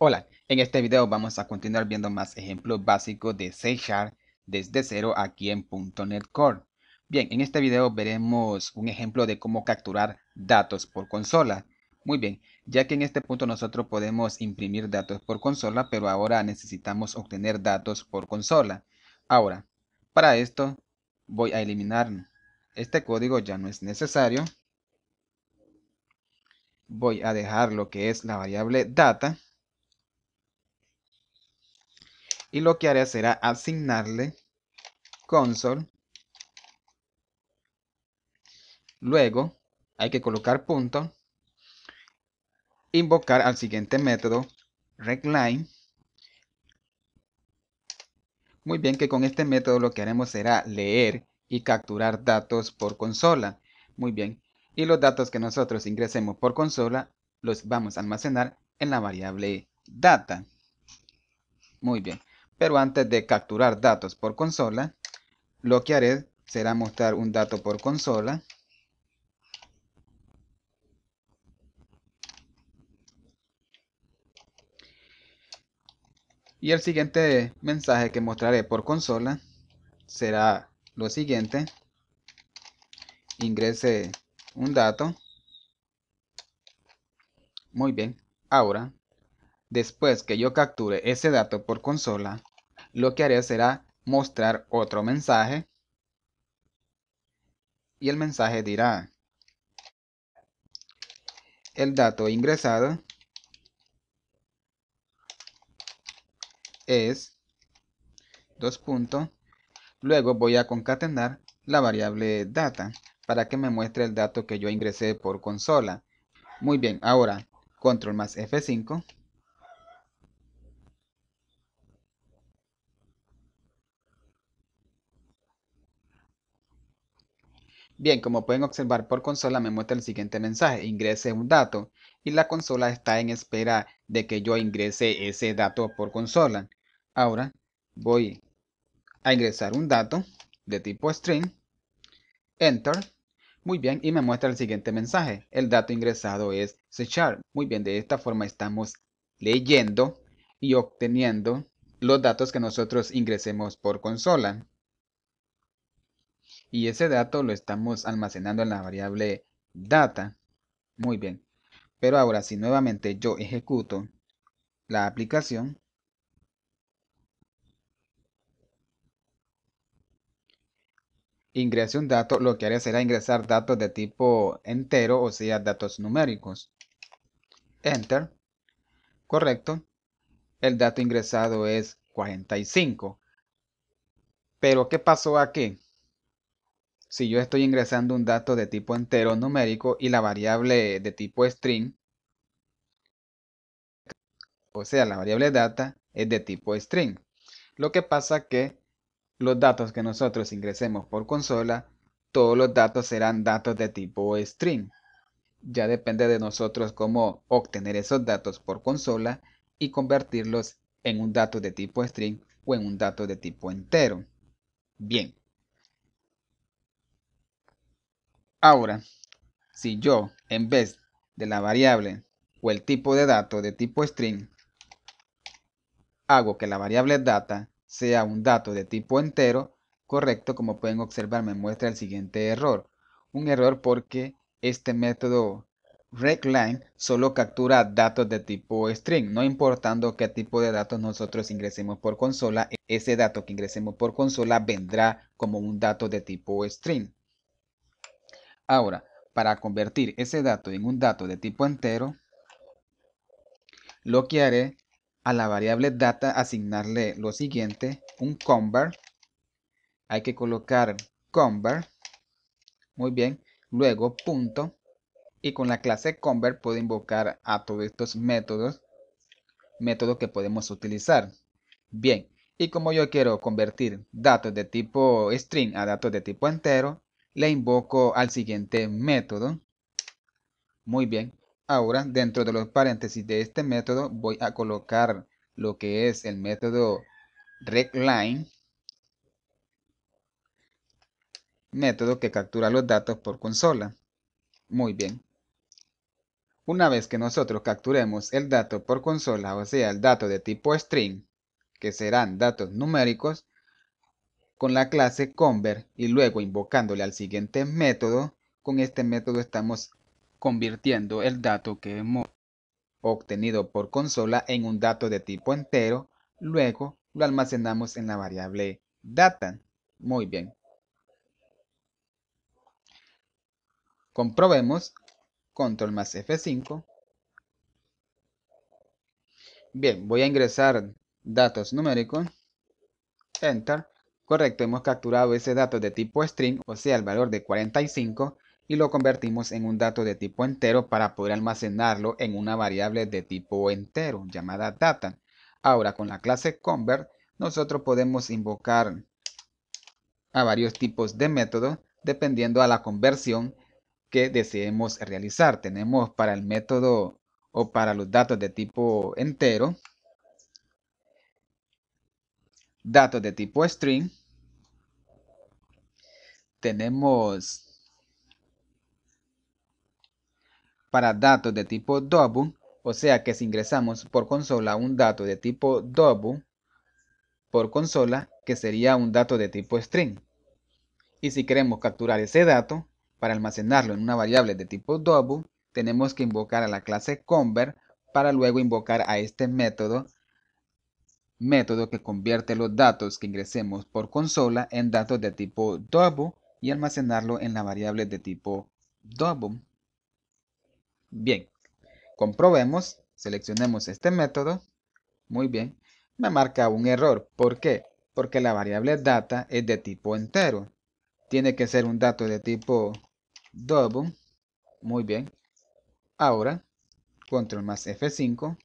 Hola, en este video vamos a continuar viendo más ejemplos básicos de C desde cero aquí en .NET Core. Bien, en este video veremos un ejemplo de cómo capturar datos por consola. Muy bien, ya que en este punto nosotros podemos imprimir datos por consola, pero ahora necesitamos obtener datos por consola. Ahora, para esto voy a eliminar este código, ya no es necesario. Voy a dejar lo que es la variable data y lo que haré será asignarle console. Luego hay que colocar punto. Invocar al siguiente método recline. Muy bien que con este método lo que haremos será leer y capturar datos por consola. Muy bien. Y los datos que nosotros ingresemos por consola los vamos a almacenar en la variable data. Muy bien. Pero antes de capturar datos por consola, lo que haré será mostrar un dato por consola. Y el siguiente mensaje que mostraré por consola será lo siguiente. Ingrese un dato. Muy bien. Ahora, después que yo capture ese dato por consola, lo que haré será mostrar otro mensaje y el mensaje dirá el dato ingresado es 2. luego voy a concatenar la variable data para que me muestre el dato que yo ingresé por consola muy bien ahora control más F5 Bien, como pueden observar por consola me muestra el siguiente mensaje, ingrese un dato y la consola está en espera de que yo ingrese ese dato por consola. Ahora voy a ingresar un dato de tipo string, enter, muy bien, y me muestra el siguiente mensaje, el dato ingresado es C -sharp. Muy bien, de esta forma estamos leyendo y obteniendo los datos que nosotros ingresemos por consola y ese dato lo estamos almacenando en la variable data. Muy bien. Pero ahora si nuevamente yo ejecuto la aplicación, ingreso un dato, lo que haré será ingresar datos de tipo entero, o sea, datos numéricos. Enter. Correcto. El dato ingresado es 45. Pero ¿qué pasó aquí? si yo estoy ingresando un dato de tipo entero numérico y la variable de tipo string, o sea, la variable data es de tipo string. Lo que pasa que los datos que nosotros ingresemos por consola, todos los datos serán datos de tipo string. Ya depende de nosotros cómo obtener esos datos por consola y convertirlos en un dato de tipo string o en un dato de tipo entero. Bien, Ahora, si yo, en vez de la variable o el tipo de dato de tipo string, hago que la variable data sea un dato de tipo entero, correcto, como pueden observar, me muestra el siguiente error. Un error porque este método recline solo captura datos de tipo string, no importando qué tipo de datos nosotros ingresemos por consola, ese dato que ingresemos por consola vendrá como un dato de tipo string. Ahora, para convertir ese dato en un dato de tipo entero, lo que haré a la variable data asignarle lo siguiente, un convert. Hay que colocar convert. Muy bien. Luego punto. Y con la clase convert puedo invocar a todos estos métodos. Métodos que podemos utilizar. Bien. Y como yo quiero convertir datos de tipo string a datos de tipo entero, le invoco al siguiente método. Muy bien, ahora dentro de los paréntesis de este método voy a colocar lo que es el método recline método que captura los datos por consola. Muy bien. Una vez que nosotros capturemos el dato por consola, o sea, el dato de tipo string, que serán datos numéricos, con la clase convert y luego invocándole al siguiente método, con este método estamos convirtiendo el dato que hemos obtenido por consola en un dato de tipo entero, luego lo almacenamos en la variable data. Muy bien. Comprobemos, control más F5. Bien, voy a ingresar datos numéricos, enter, Correcto, hemos capturado ese dato de tipo string, o sea, el valor de 45, y lo convertimos en un dato de tipo entero para poder almacenarlo en una variable de tipo entero, llamada data. Ahora, con la clase convert, nosotros podemos invocar a varios tipos de método dependiendo a la conversión que deseemos realizar. Tenemos para el método o para los datos de tipo entero, datos de tipo string, tenemos para datos de tipo double, o sea que si ingresamos por consola un dato de tipo double por consola, que sería un dato de tipo string. Y si queremos capturar ese dato, para almacenarlo en una variable de tipo double, tenemos que invocar a la clase convert para luego invocar a este método método que convierte los datos que ingresemos por consola en datos de tipo double y almacenarlo en la variable de tipo double. Bien, comprobemos, seleccionemos este método, muy bien, me marca un error, ¿por qué? Porque la variable data es de tipo entero, tiene que ser un dato de tipo double, muy bien, ahora, control más F5,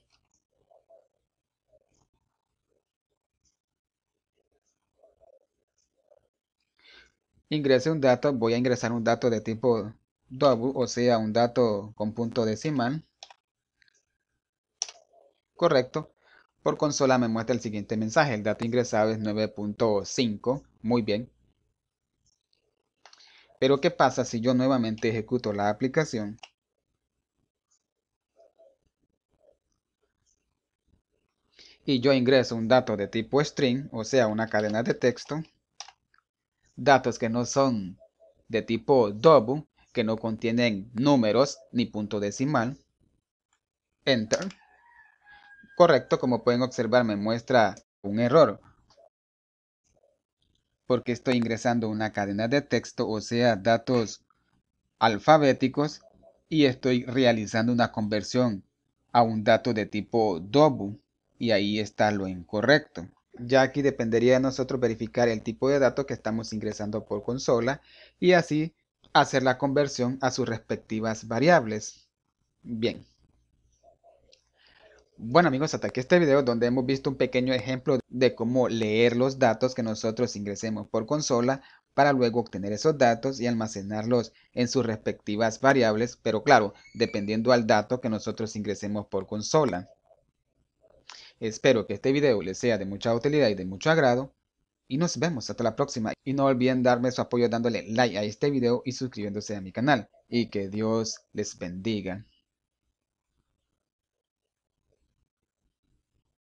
ingrese un dato, voy a ingresar un dato de tipo double, o sea, un dato con punto decimal. Correcto. Por consola me muestra el siguiente mensaje. El dato ingresado es 9.5. Muy bien. Pero ¿qué pasa si yo nuevamente ejecuto la aplicación? Y yo ingreso un dato de tipo string, o sea, una cadena de texto datos que no son de tipo double, que no contienen números ni punto decimal. Enter. Correcto, como pueden observar me muestra un error. Porque estoy ingresando una cadena de texto, o sea, datos alfabéticos, y estoy realizando una conversión a un dato de tipo double, y ahí está lo incorrecto ya aquí dependería de nosotros verificar el tipo de datos que estamos ingresando por consola y así hacer la conversión a sus respectivas variables. Bien. Bueno amigos, hasta aquí este video donde hemos visto un pequeño ejemplo de cómo leer los datos que nosotros ingresemos por consola para luego obtener esos datos y almacenarlos en sus respectivas variables, pero claro, dependiendo al dato que nosotros ingresemos por consola. Espero que este video les sea de mucha utilidad y de mucho agrado. Y nos vemos hasta la próxima. Y no olviden darme su apoyo dándole like a este video y suscribiéndose a mi canal. Y que Dios les bendiga.